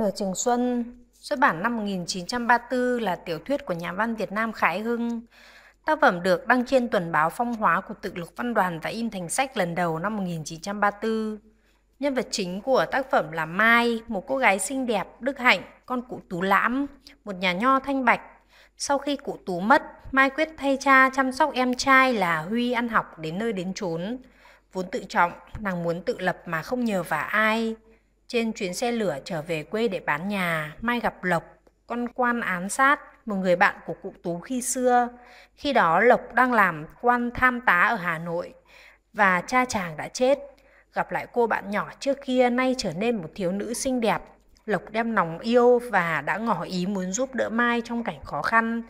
Nửa trường xuân, xuất bản năm 1934 là tiểu thuyết của nhà văn Việt Nam Khải Hưng. Tác phẩm được đăng trên tuần báo phong hóa của tự Lục văn đoàn và in thành sách lần đầu năm 1934. Nhân vật chính của tác phẩm là Mai, một cô gái xinh đẹp, đức hạnh, con cụ Tú Lãm, một nhà nho thanh bạch. Sau khi cụ Tú mất, Mai quyết thay cha chăm sóc em trai là Huy ăn học đến nơi đến chốn. Vốn tự trọng, nàng muốn tự lập mà không nhờ vả ai. Trên chuyến xe lửa trở về quê để bán nhà, Mai gặp Lộc, con quan án sát, một người bạn của cụ Tú khi xưa. Khi đó Lộc đang làm quan tham tá ở Hà Nội và cha chàng đã chết. Gặp lại cô bạn nhỏ trước kia nay trở nên một thiếu nữ xinh đẹp. Lộc đem lòng yêu và đã ngỏ ý muốn giúp đỡ Mai trong cảnh khó khăn.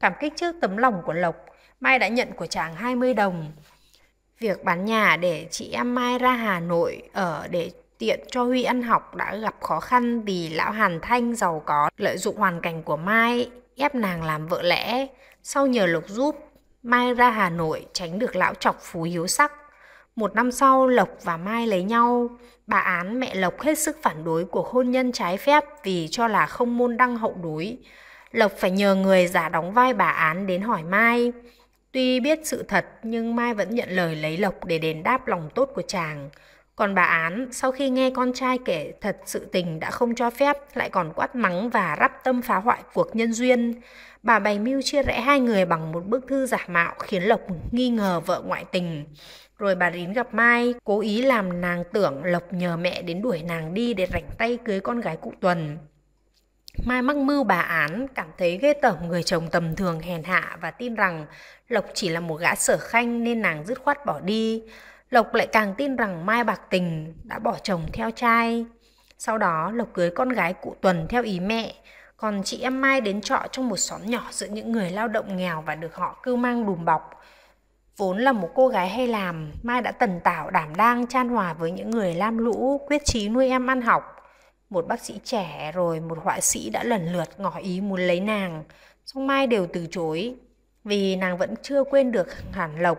Cảm kích trước tấm lòng của Lộc, Mai đã nhận của chàng 20 đồng. Việc bán nhà để chị em Mai ra Hà Nội ở để tiện cho Huy ăn học đã gặp khó khăn vì lão Hàn Thanh giàu có lợi dụng hoàn cảnh của Mai, ép nàng làm vợ lẽ. Sau nhờ Lộc giúp, Mai ra Hà Nội tránh được lão chọc phú hiếu sắc. Một năm sau, Lộc và Mai lấy nhau. Bà án mẹ Lộc hết sức phản đối cuộc hôn nhân trái phép vì cho là không môn đăng hậu đối. Lộc phải nhờ người giả đóng vai bà án đến hỏi Mai. Tuy biết sự thật nhưng Mai vẫn nhận lời lấy Lộc để đền đáp lòng tốt của chàng. Còn bà Án sau khi nghe con trai kể thật sự tình đã không cho phép lại còn quát mắng và rắp tâm phá hoại cuộc nhân duyên. Bà bày mưu chia rẽ hai người bằng một bức thư giả mạo khiến Lộc nghi ngờ vợ ngoại tình. Rồi bà đến gặp Mai, cố ý làm nàng tưởng Lộc nhờ mẹ đến đuổi nàng đi để rảnh tay cưới con gái cụ Tuần. Mai mắc mưu bà án, cảm thấy ghê tởm người chồng tầm thường hèn hạ và tin rằng Lộc chỉ là một gã sở khanh nên nàng dứt khoát bỏ đi. Lộc lại càng tin rằng Mai Bạc Tình đã bỏ chồng theo trai. Sau đó Lộc cưới con gái cụ Tuần theo ý mẹ, còn chị em Mai đến trọ trong một xóm nhỏ giữa những người lao động nghèo và được họ cưu mang đùm bọc. Vốn là một cô gái hay làm, Mai đã tần tảo đảm đang chan hòa với những người lam lũ, quyết chí nuôi em ăn học. Một bác sĩ trẻ rồi một họa sĩ đã lần lượt ngỏ ý muốn lấy nàng, song Mai đều từ chối, vì nàng vẫn chưa quên được hẳn Lộc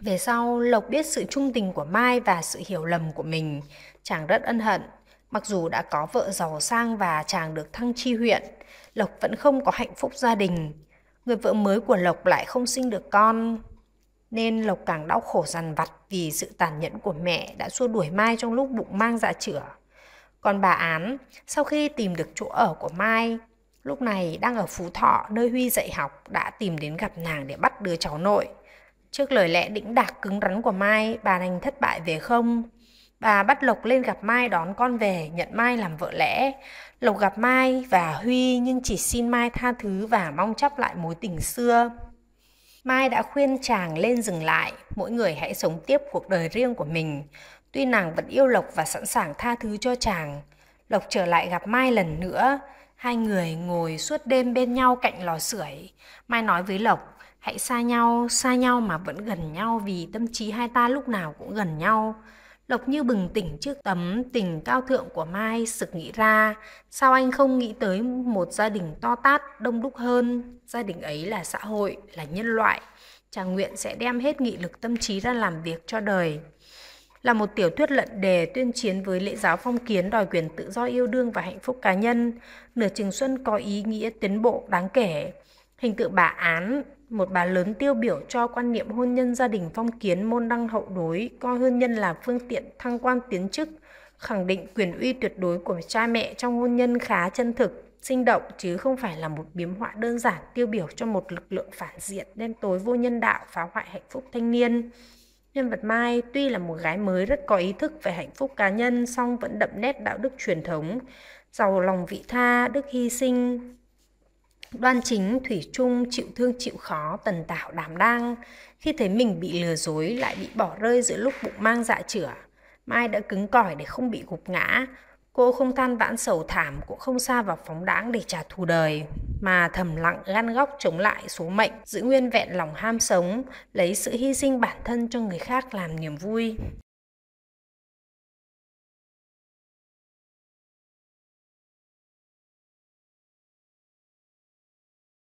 về sau, Lộc biết sự trung tình của Mai và sự hiểu lầm của mình. Chàng rất ân hận. Mặc dù đã có vợ giàu sang và chàng được thăng chi huyện, Lộc vẫn không có hạnh phúc gia đình. Người vợ mới của Lộc lại không sinh được con. Nên Lộc càng đau khổ dằn vặt vì sự tàn nhẫn của mẹ đã xua đuổi Mai trong lúc bụng mang dạ chữa. Còn bà Án, sau khi tìm được chỗ ở của Mai, lúc này đang ở Phú Thọ nơi Huy dạy học đã tìm đến gặp nàng để bắt đứa cháu nội. Trước lời lẽ đĩnh đạc cứng rắn của Mai, bà đành thất bại về không. Bà bắt Lộc lên gặp Mai đón con về, nhận Mai làm vợ lẽ. Lộc gặp Mai và Huy nhưng chỉ xin Mai tha thứ và mong chấp lại mối tình xưa. Mai đã khuyên chàng lên dừng lại, mỗi người hãy sống tiếp cuộc đời riêng của mình. Tuy nàng vẫn yêu Lộc và sẵn sàng tha thứ cho chàng, Lộc trở lại gặp Mai lần nữa. Hai người ngồi suốt đêm bên nhau cạnh lò sưởi. Mai nói với Lộc, hãy xa nhau xa nhau mà vẫn gần nhau vì tâm trí hai ta lúc nào cũng gần nhau lộc như bừng tỉnh trước tấm tình cao thượng của mai sực nghĩ ra sao anh không nghĩ tới một gia đình to tát đông đúc hơn gia đình ấy là xã hội là nhân loại chàng nguyện sẽ đem hết nghị lực tâm trí ra làm việc cho đời là một tiểu thuyết lận đề tuyên chiến với lễ giáo phong kiến đòi quyền tự do yêu đương và hạnh phúc cá nhân nửa trường xuân có ý nghĩa tiến bộ đáng kể hình tượng bà án một bà lớn tiêu biểu cho quan niệm hôn nhân gia đình phong kiến môn đăng hậu đối, coi hôn nhân là phương tiện thăng quan tiến chức, khẳng định quyền uy tuyệt đối của cha mẹ trong hôn nhân khá chân thực, sinh động chứ không phải là một biếm họa đơn giản tiêu biểu cho một lực lượng phản diện đen tối vô nhân đạo phá hoại hạnh phúc thanh niên. Nhân vật Mai tuy là một gái mới rất có ý thức về hạnh phúc cá nhân song vẫn đậm nét đạo đức truyền thống, giàu lòng vị tha, đức hy sinh, Đoan chính, Thủy chung chịu thương chịu khó, tần tảo đảm đang. Khi thấy mình bị lừa dối lại bị bỏ rơi giữa lúc bụng mang dạ chửa. Mai đã cứng cỏi để không bị gục ngã. Cô không than vãn sầu thảm cũng không xa vào phóng đãng để trả thù đời. Mà thầm lặng gan góc chống lại số mệnh, giữ nguyên vẹn lòng ham sống, lấy sự hy sinh bản thân cho người khác làm niềm vui.